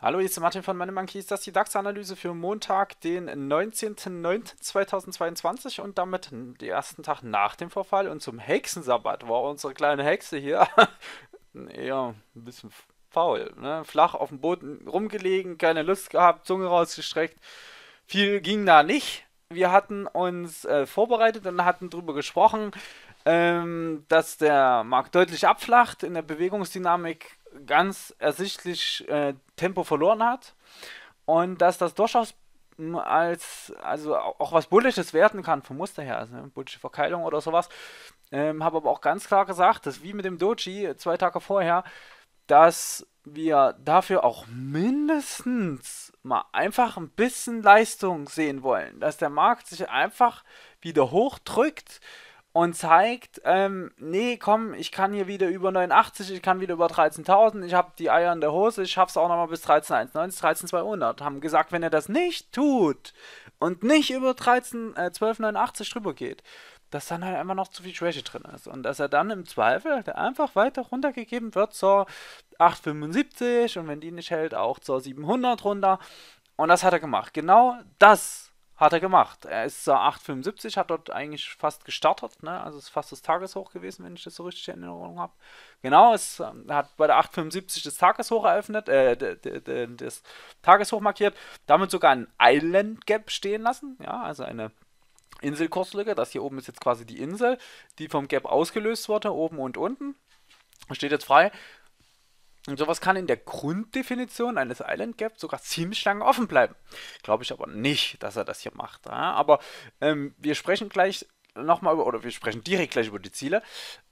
Hallo, hier ist Martin von Money Monkeys. Das ist die DAX-Analyse für Montag, den 19.09.2022 und damit den ersten Tag nach dem Vorfall. Und zum Hexensabbat war unsere kleine Hexe hier eher ein bisschen faul. Ne? Flach auf dem Boden rumgelegen, keine Lust gehabt, Zunge rausgestreckt. Viel ging da nicht wir hatten uns äh, vorbereitet und hatten darüber gesprochen, ähm, dass der Markt deutlich abflacht, in der Bewegungsdynamik ganz ersichtlich äh, Tempo verloren hat und dass das durchaus als, also auch was Bullisches werden kann, vom Muster her, also eine bullische Verkeilung oder sowas. Ähm, habe aber auch ganz klar gesagt, dass wie mit dem Doji äh, zwei Tage vorher, dass wir dafür auch mindestens mal einfach ein bisschen Leistung sehen wollen, dass der Markt sich einfach wieder hochdrückt und zeigt, ähm, nee, komm, ich kann hier wieder über 89, ich kann wieder über 13.000, ich habe die Eier in der Hose, ich schaff's auch nochmal bis 13.190, 13.200. Haben gesagt, wenn er das nicht tut und nicht über 13, äh, 12.89 drüber geht, dass dann halt immer noch zu viel Schwäche drin ist. Und dass er dann im Zweifel halt einfach weiter runtergegeben wird zur 875 und wenn die nicht hält, auch zur 700 runter. Und das hat er gemacht. Genau das hat er gemacht. Er ist zur 875, hat dort eigentlich fast gestartet, ne? also ist fast das Tageshoch gewesen, wenn ich das so richtig in Erinnerung habe. Genau, es ähm, hat bei der 875 das Tageshoch eröffnet, äh, das Tageshoch markiert, damit sogar ein Island Gap stehen lassen, ja, also eine Inselkurslücke. Das hier oben ist jetzt quasi die Insel, die vom Gap ausgelöst wurde, oben und unten. Steht jetzt frei. Und sowas kann in der Grunddefinition eines Island Gaps sogar ziemlich lange offen bleiben. Glaube ich aber nicht, dass er das hier macht. Ja? Aber ähm, wir sprechen gleich nochmal über, oder wir sprechen direkt gleich über die Ziele,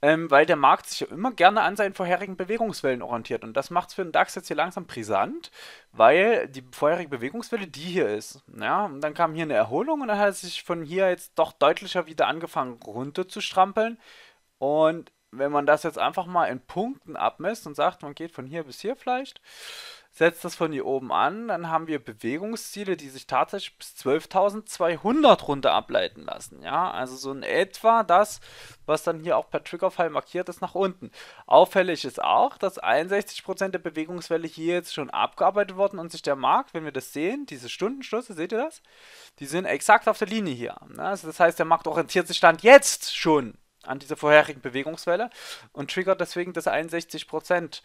ähm, weil der Markt sich ja immer gerne an seinen vorherigen Bewegungswellen orientiert. Und das macht es für den DAX jetzt hier langsam brisant, weil die vorherige Bewegungswelle die hier ist. Ja, und dann kam hier eine Erholung und dann hat er sich von hier jetzt doch deutlicher wieder angefangen runter zu strampeln. Und wenn man das jetzt einfach mal in Punkten abmisst und sagt, man geht von hier bis hier vielleicht, setzt das von hier oben an, dann haben wir Bewegungsziele, die sich tatsächlich bis 12.200 runter ableiten lassen. Ja, also so in etwa das, was dann hier auch per Triggerfall markiert ist, nach unten. Auffällig ist auch, dass 61% der Bewegungswelle hier jetzt schon abgearbeitet worden und sich der Markt, wenn wir das sehen, diese Stundenschlüsse, seht ihr das? Die sind exakt auf der Linie hier. Ne? Also das heißt, der Markt orientiert sich dann jetzt schon an dieser vorherigen Bewegungswelle und triggert deswegen das 61%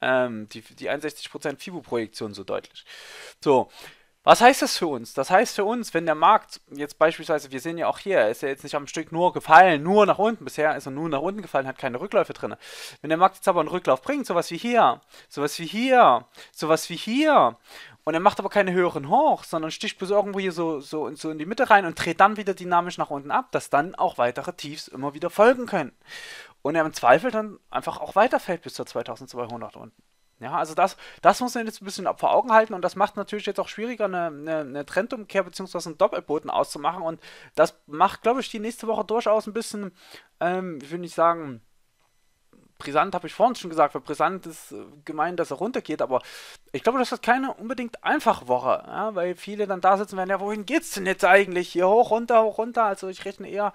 ähm, die, die 61% FIBO-Projektion so deutlich. So, was heißt das für uns? Das heißt für uns, wenn der Markt jetzt beispielsweise, wir sehen ja auch hier, ist er ja jetzt nicht am Stück nur gefallen, nur nach unten, bisher ist er nur nach unten gefallen, hat keine Rückläufe drin. Wenn der Markt jetzt aber einen Rücklauf bringt, sowas wie hier, sowas wie hier, sowas wie hier, und er macht aber keine höheren Hoch, sondern sticht bis irgendwo hier so, so, so in die Mitte rein und dreht dann wieder dynamisch nach unten ab, dass dann auch weitere Tiefs immer wieder folgen können. Und er im Zweifel dann einfach auch weiterfällt bis zur 2200 unten. Ja, also das, das muss man jetzt ein bisschen vor Augen halten und das macht natürlich jetzt auch schwieriger, eine, eine, eine Trendumkehr bzw. einen Doppelboden auszumachen und das macht, glaube ich, die nächste Woche durchaus ein bisschen, ähm, ich will nicht sagen, brisant habe ich vorhin schon gesagt, weil brisant ist äh, gemeint, dass er runtergeht, aber ich glaube, das wird keine unbedingt einfache Woche, ja, weil viele dann da sitzen werden, ja, wohin geht's denn jetzt eigentlich? Hier hoch, runter, hoch, runter. Also ich rechne eher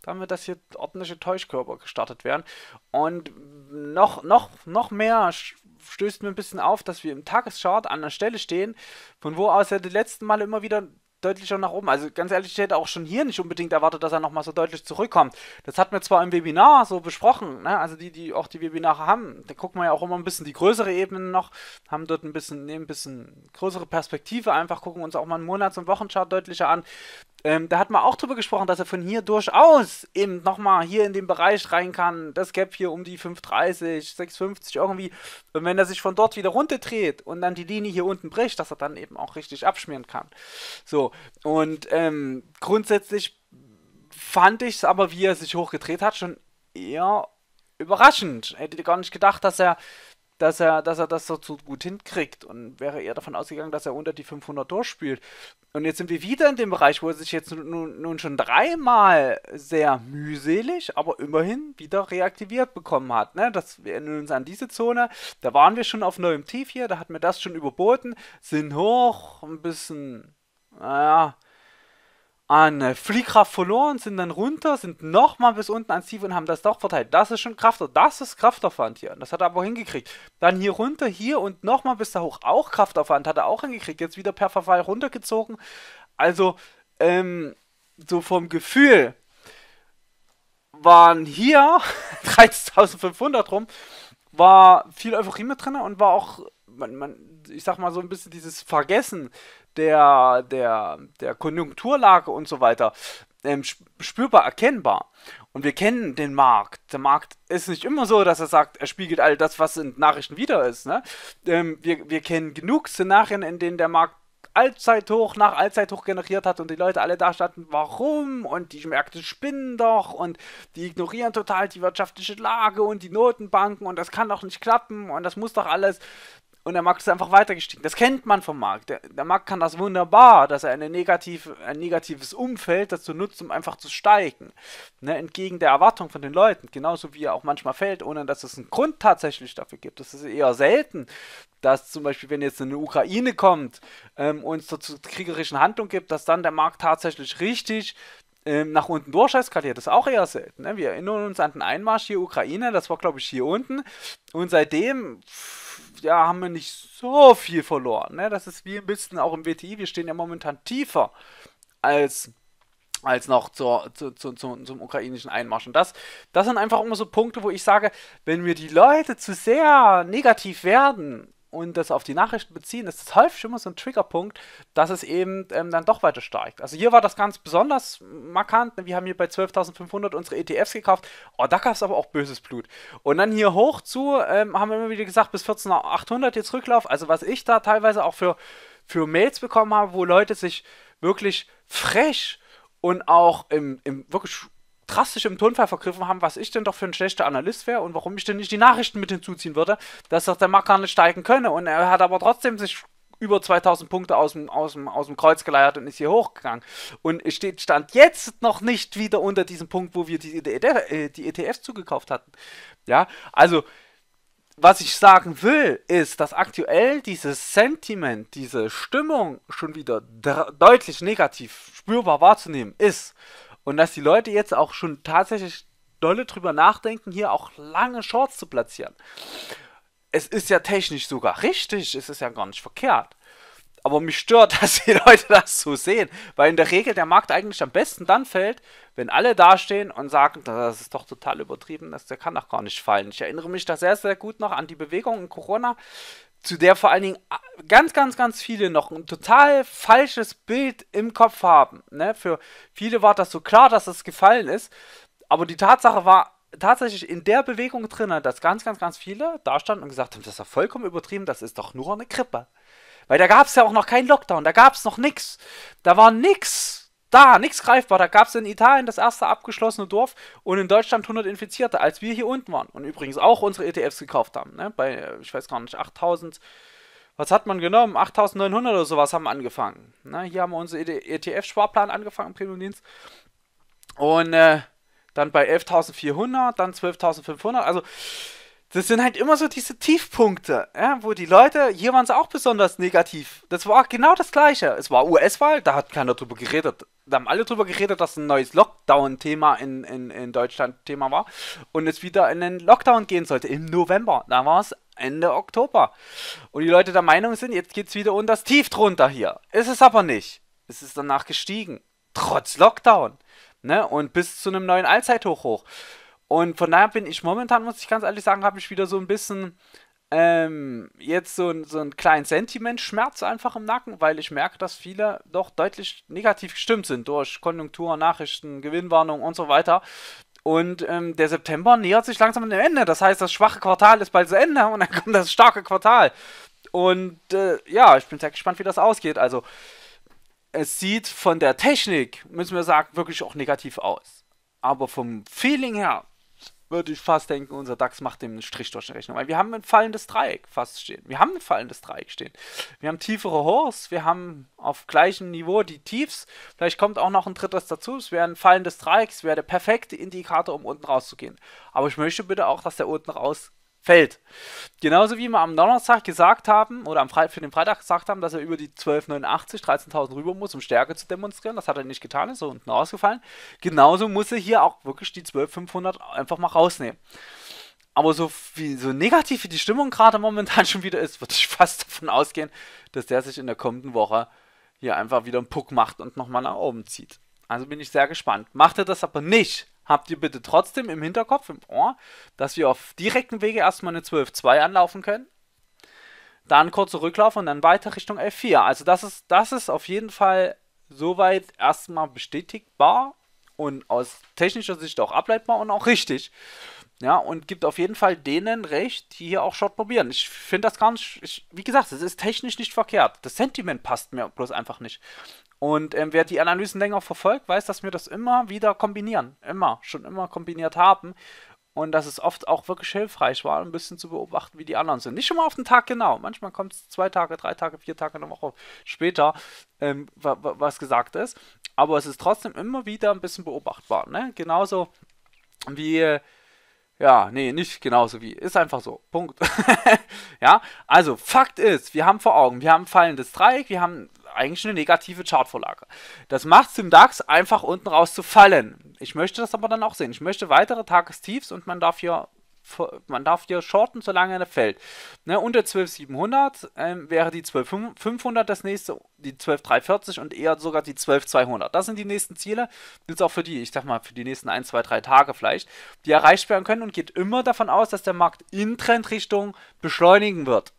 damit, dass hier ordentliche Täuschkörper gestartet werden. Und noch, noch, noch mehr stößt mir ein bisschen auf, dass wir im Tageschart an der Stelle stehen, von wo aus er die letzten Male immer wieder deutlicher nach oben. Also ganz ehrlich, ich hätte auch schon hier nicht unbedingt erwartet, dass er nochmal so deutlich zurückkommt. Das hat mir zwar im Webinar so besprochen, ne? also die, die auch die Webinare haben, da gucken wir ja auch immer ein bisschen die größere Ebene noch, haben dort ein bisschen, nehmen ein bisschen größere Perspektive, einfach gucken uns auch mal einen Monats- und Wochenchart deutlicher an. Ähm, da hat man auch drüber gesprochen, dass er von hier durchaus eben nochmal hier in den Bereich rein kann. Das Gap hier um die 5,30, 6,50 irgendwie. Und wenn er sich von dort wieder runterdreht und dann die Linie hier unten bricht, dass er dann eben auch richtig abschmieren kann. So, und ähm, grundsätzlich fand ich es aber, wie er sich hochgedreht hat, schon eher überraschend. Hätte gar nicht gedacht, dass er dass er, dass er das so gut hinkriegt und wäre eher davon ausgegangen, dass er unter die 500 durchspielt. Und jetzt sind wir wieder in dem Bereich, wo er sich jetzt nun, nun schon dreimal sehr mühselig, aber immerhin wieder reaktiviert bekommen hat. Ne? Das, wir erinnern uns an diese Zone, da waren wir schon auf neuem Tief hier, da hat mir das schon überboten, sind hoch, ein bisschen, naja, an äh, Fliehkraft verloren, sind dann runter, sind nochmal bis unten an Steve und haben das doch verteilt. Das ist schon Krafter, das ist Kraftaufwand hier. Und das hat er aber hingekriegt. Dann hier runter, hier und nochmal bis da hoch. Auch Kraftaufwand hat er auch hingekriegt. Jetzt wieder per Verfall runtergezogen. Also, ähm, so vom Gefühl waren hier 13.500 rum war viel Euphorie mit drin und war auch, man, man, ich sag mal so ein bisschen dieses Vergessen der, der, der Konjunkturlage und so weiter ähm, spürbar erkennbar. Und wir kennen den Markt. Der Markt ist nicht immer so, dass er sagt, er spiegelt all das, was in Nachrichten wieder ist. Ne? Ähm, wir, wir kennen genug Szenarien, in denen der Markt Allzeithoch nach Allzeithoch generiert hat und die Leute alle da standen, warum? Und die Märkte spinnen doch und die ignorieren total die wirtschaftliche Lage und die Notenbanken und das kann doch nicht klappen und das muss doch alles und der Markt ist einfach weitergestiegen. Das kennt man vom Markt. Der, der Markt kann das wunderbar, dass er eine negative, ein negatives Umfeld dazu nutzt, um einfach zu steigen. Ne, entgegen der Erwartung von den Leuten. Genauso wie er auch manchmal fällt, ohne dass es einen Grund tatsächlich dafür gibt. Das ist eher selten, dass zum Beispiel, wenn jetzt eine Ukraine kommt ähm, und es dazu kriegerischen Handlung gibt, dass dann der Markt tatsächlich richtig ähm, nach unten durch eskaliert. Das ist auch eher selten. Ne? Wir erinnern uns an den Einmarsch hier Ukraine, das war glaube ich hier unten. Und seitdem ja, haben wir nicht so viel verloren. Ne? Das ist wie ein bisschen auch im WTI. Wir stehen ja momentan tiefer als als noch zur, zu, zu, zu, zum ukrainischen Einmarsch. Und das, das sind einfach immer so Punkte, wo ich sage, wenn mir die Leute zu sehr negativ werden, und das auf die Nachrichten beziehen, ist das häufig immer so ein Triggerpunkt, dass es eben ähm, dann doch weiter steigt. Also hier war das ganz besonders markant. Ne? Wir haben hier bei 12.500 unsere ETFs gekauft. Oh, da gab es aber auch böses Blut. Und dann hier hoch zu, ähm, haben wir immer wieder gesagt, bis 14.800 jetzt Rücklauf. Also was ich da teilweise auch für, für Mails bekommen habe, wo Leute sich wirklich frech und auch im, im wirklich drastisch im Tonfall vergriffen haben, was ich denn doch für ein schlechter Analyst wäre und warum ich denn nicht die Nachrichten mit hinzuziehen würde, dass doch der Markt gar nicht steigen könne. Und er hat aber trotzdem sich über 2000 Punkte aus dem, aus dem, aus dem Kreuz geleiert und ist hier hochgegangen. Und steht, stand jetzt noch nicht wieder unter diesem Punkt, wo wir die, e äh, die, die ETFs zugekauft hatten. Ja, also, was ich sagen will, ist, dass aktuell dieses Sentiment, diese Stimmung schon wieder deutlich negativ spürbar wahrzunehmen ist. Und dass die Leute jetzt auch schon tatsächlich dolle drüber nachdenken, hier auch lange Shorts zu platzieren. Es ist ja technisch sogar richtig, es ist ja gar nicht verkehrt. Aber mich stört, dass die Leute das so sehen, weil in der Regel der Markt eigentlich am besten dann fällt, wenn alle dastehen und sagen, das ist doch total übertrieben, das, der kann doch gar nicht fallen. Ich erinnere mich da sehr, sehr gut noch an die Bewegung in Corona, zu der vor allen Dingen ah, ganz, ganz, ganz viele noch ein total falsches Bild im Kopf haben. Ne? Für viele war das so klar, dass das gefallen ist, aber die Tatsache war tatsächlich in der Bewegung drin, dass ganz, ganz, ganz viele da standen und gesagt haben, das ist ja vollkommen übertrieben, das ist doch nur eine Krippe. Weil da gab es ja auch noch keinen Lockdown, da gab es noch nichts. Da war nichts da, nichts greifbar. Da gab es in Italien das erste abgeschlossene Dorf und in Deutschland 100 Infizierte, als wir hier unten waren. Und übrigens auch unsere ETFs gekauft haben. Ne? Bei, äh, ich weiß gar nicht, 8000. Was hat man genommen? 8900 oder sowas haben angefangen. Ne? Hier haben wir unseren ETF-Sparplan e angefangen im Premiumdienst. Und äh, dann bei 11.400, dann 12.500. Also, das sind halt immer so diese Tiefpunkte, ja, wo die Leute, hier waren sie auch besonders negativ. Das war genau das Gleiche. Es war US-Wahl, da hat keiner drüber geredet da haben alle drüber geredet, dass ein neues Lockdown-Thema in, in, in Deutschland Thema war und es wieder in den Lockdown gehen sollte im November. Da war es Ende Oktober. Und die Leute der Meinung sind, jetzt geht es wieder unter das Tief drunter hier. Ist es aber nicht. Es ist danach gestiegen. Trotz Lockdown. Ne? Und bis zu einem neuen Allzeithoch hoch. Und von daher bin ich momentan, muss ich ganz ehrlich sagen, habe ich wieder so ein bisschen ähm, jetzt so, ein, so einen kleinen Sentimentschmerz einfach im Nacken, weil ich merke, dass viele doch deutlich negativ gestimmt sind durch Konjunktur, Nachrichten, Gewinnwarnung und so weiter. Und ähm, der September nähert sich langsam dem Ende. Das heißt, das schwache Quartal ist bald zu Ende und dann kommt das starke Quartal. Und äh, ja, ich bin sehr gespannt, wie das ausgeht. Also, es sieht von der Technik, müssen wir sagen, wirklich auch negativ aus. Aber vom Feeling her würde ich fast denken, unser DAX macht dem einen Strich durch die Rechnung. Weil wir haben ein fallendes Dreieck fast stehen. Wir haben ein fallendes Dreieck stehen. Wir haben tiefere Hochs, wir haben auf gleichem Niveau die Tiefs. Vielleicht kommt auch noch ein drittes dazu. Es wäre ein fallendes Dreieck, es wäre der perfekte Indikator, um unten rauszugehen. Aber ich möchte bitte auch, dass der unten raus fällt. Genauso wie wir am Donnerstag gesagt haben, oder am Fre für den Freitag gesagt haben, dass er über die 1289, 13.000 rüber muss, um Stärke zu demonstrieren. Das hat er nicht getan, ist so unten rausgefallen. Genauso muss er hier auch wirklich die 12.500 einfach mal rausnehmen. Aber so, wie, so negativ wie die Stimmung gerade momentan schon wieder ist, würde ich fast davon ausgehen, dass der sich in der kommenden Woche hier einfach wieder einen Puck macht und nochmal nach oben zieht. Also bin ich sehr gespannt. Macht er das aber nicht, habt ihr bitte trotzdem im Hinterkopf, im Ohr, dass wir auf direkten Wege erstmal eine 12-2 anlaufen können. Dann kurzer Rücklauf und dann weiter Richtung L4. Also das ist, das ist auf jeden Fall soweit erstmal bestätigbar und aus technischer Sicht auch ableitbar und auch richtig. Ja, und gibt auf jeden Fall denen recht, die hier auch Short probieren. Ich finde das gar nicht, ich, wie gesagt, es ist technisch nicht verkehrt. Das Sentiment passt mir bloß einfach nicht. Und ähm, wer die Analysen länger verfolgt, weiß, dass wir das immer wieder kombinieren. Immer, schon immer kombiniert haben. Und dass es oft auch wirklich hilfreich war, ein bisschen zu beobachten, wie die anderen sind. Nicht schon mal auf den Tag genau. Manchmal kommt es zwei Tage, drei Tage, vier Tage, eine Woche später, ähm, was gesagt ist. Aber es ist trotzdem immer wieder ein bisschen beobachtbar. Ne? Genauso wie. Äh, ja, nee, nicht genauso wie. Ist einfach so. Punkt. ja, also Fakt ist, wir haben vor Augen, wir haben ein fallendes Dreieck, wir haben eigentlich eine negative Chartvorlage. Das macht es dem DAX einfach unten raus zu fallen. Ich möchte das aber dann auch sehen. Ich möchte weitere Tagestiefs und man darf hier man darf hier shorten, solange er fällt. Ne, unter 12.700 ähm, wäre die 12.500 das nächste, die 12.340 und eher sogar die 12.200. Das sind die nächsten Ziele, jetzt auch für die, ich sag mal, für die nächsten 1, 2, 3 Tage vielleicht, die erreicht werden können und geht immer davon aus, dass der Markt in Trendrichtung beschleunigen wird.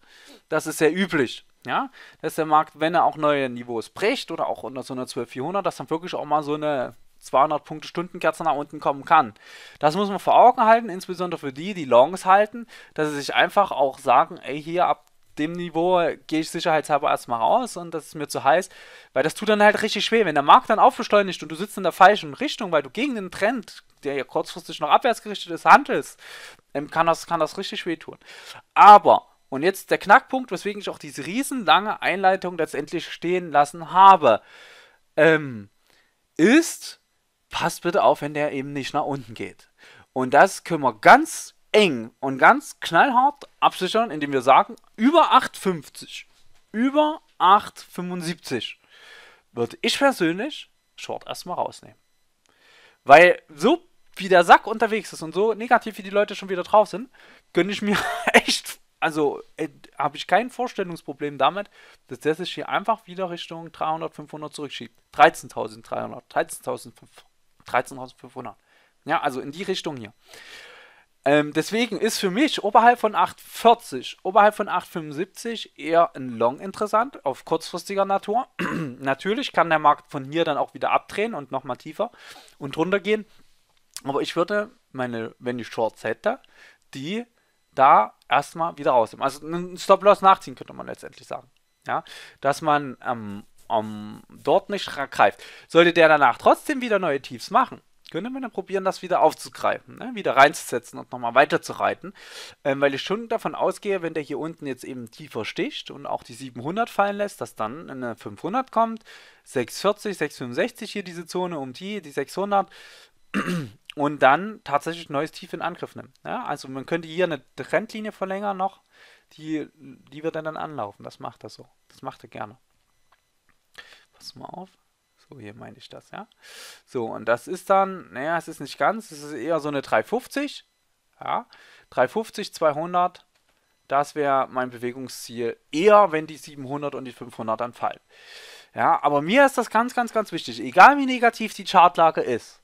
Das ist sehr üblich. Ja, dass der Markt, wenn er auch neue Niveaus bricht oder auch unter so einer 12400, dass dann wirklich auch mal so eine 200 Punkte Stundenkerze nach unten kommen kann. Das muss man vor Augen halten, insbesondere für die, die Longs halten, dass sie sich einfach auch sagen, ey, hier ab dem Niveau gehe ich sicherheitshalber erstmal raus und das ist mir zu heiß, weil das tut dann halt richtig weh. Wenn der Markt dann aufbeschleunigt und du sitzt in der falschen Richtung, weil du gegen den Trend, der ja kurzfristig noch abwärts gerichtet ist, handelst, ähm, kann das, kann das richtig weh tun. Aber und jetzt der Knackpunkt, weswegen ich auch diese riesenlange Einleitung letztendlich stehen lassen habe, ähm, ist, passt bitte auf, wenn der eben nicht nach unten geht. Und das können wir ganz eng und ganz knallhart absichern, indem wir sagen, über 8,50, über 8,75 würde ich persönlich Short erstmal rausnehmen. Weil so wie der Sack unterwegs ist und so negativ wie die Leute schon wieder drauf sind, gönne ich mir echt also äh, habe ich kein Vorstellungsproblem damit, dass der sich hier einfach wieder Richtung 300, 500 zurückschiebt. 13.300, 13.500, Ja, also in die Richtung hier. Ähm, deswegen ist für mich oberhalb von 8,40, oberhalb von 8,75 eher ein Long interessant, auf kurzfristiger Natur. Natürlich kann der Markt von hier dann auch wieder abdrehen und nochmal tiefer und runter gehen. Aber ich würde meine, wenn ich Shorts hätte, die da erstmal wieder rausnehmen. Also einen Stop-Loss nachziehen, könnte man letztendlich sagen. Ja, dass man ähm, um, ähm, dort nicht greift. Sollte der danach trotzdem wieder neue Tiefs machen, könnte man dann probieren, das wieder aufzugreifen, ne? wieder reinzusetzen und nochmal weiter zu reiten, ähm, weil ich schon davon ausgehe, wenn der hier unten jetzt eben tiefer sticht und auch die 700 fallen lässt, dass dann eine 500 kommt, 640, 665 hier diese Zone um die, die 600 und dann tatsächlich neues Tief in Angriff nimmt. Ja, also man könnte hier eine Trendlinie verlängern noch, die, die wird dann, dann anlaufen. Das macht er so. Das macht er gerne. Pass mal auf. So, hier meine ich das, ja. So, und das ist dann, naja, es ist nicht ganz, es ist eher so eine 350. Ja, 350, 200. Das wäre mein Bewegungsziel eher, wenn die 700 und die 500 dann fallen. Ja, aber mir ist das ganz, ganz, ganz wichtig. Egal wie negativ die Chartlage ist,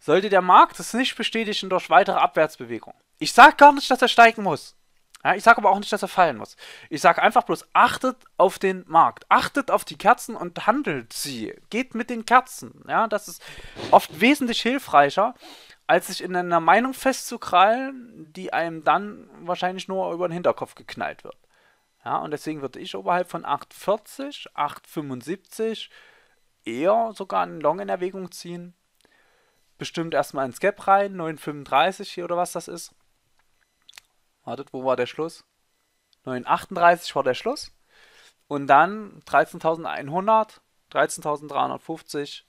sollte der Markt es nicht bestätigen durch weitere Abwärtsbewegungen. Ich sage gar nicht, dass er steigen muss. Ja, ich sage aber auch nicht, dass er fallen muss. Ich sage einfach bloß, achtet auf den Markt. Achtet auf die Kerzen und handelt sie. Geht mit den Kerzen. Ja, das ist oft wesentlich hilfreicher, als sich in einer Meinung festzukrallen, die einem dann wahrscheinlich nur über den Hinterkopf geknallt wird. Ja, und deswegen würde ich oberhalb von 8,40, 8,75 eher sogar einen Long in Erwägung ziehen bestimmt erstmal ins Gap rein, 9,35 hier oder was das ist. Wartet, wo war der Schluss? 9,38 war der Schluss. Und dann 13.100, 13.350,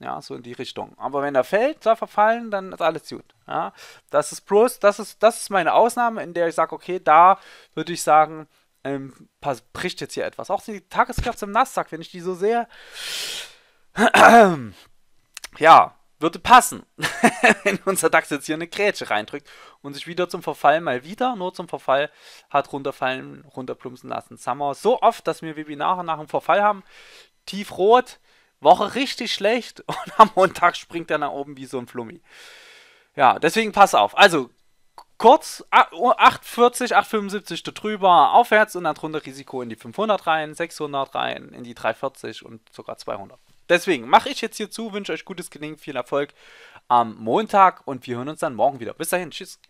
ja, so in die Richtung. Aber wenn er fällt, soll verfallen, dann ist alles gut. Ja, das ist bloß, das ist, das ist meine Ausnahme, in der ich sage, okay, da würde ich sagen, ähm, bricht jetzt hier etwas. Auch die Tageskraft im Nasdaq, wenn ich die so sehe. ja, würde passen, wenn unser DAX jetzt hier eine Grätsche reindrückt und sich wieder zum Verfall mal wieder, nur zum Verfall, hat runterfallen, runterplumpsen lassen. Das haben wir so oft, dass wir Webinare nach dem Verfall haben. Tiefrot, Woche richtig schlecht und am Montag springt er nach oben wie so ein Flummi. Ja, deswegen pass auf. Also kurz 840, 875 da drüber aufwärts und dann drunter Risiko in die 500 rein, 600 rein, in die 340 und sogar 200. Deswegen mache ich jetzt hier zu, wünsche euch gutes Gelingen, viel Erfolg am Montag und wir hören uns dann morgen wieder. Bis dahin, tschüss.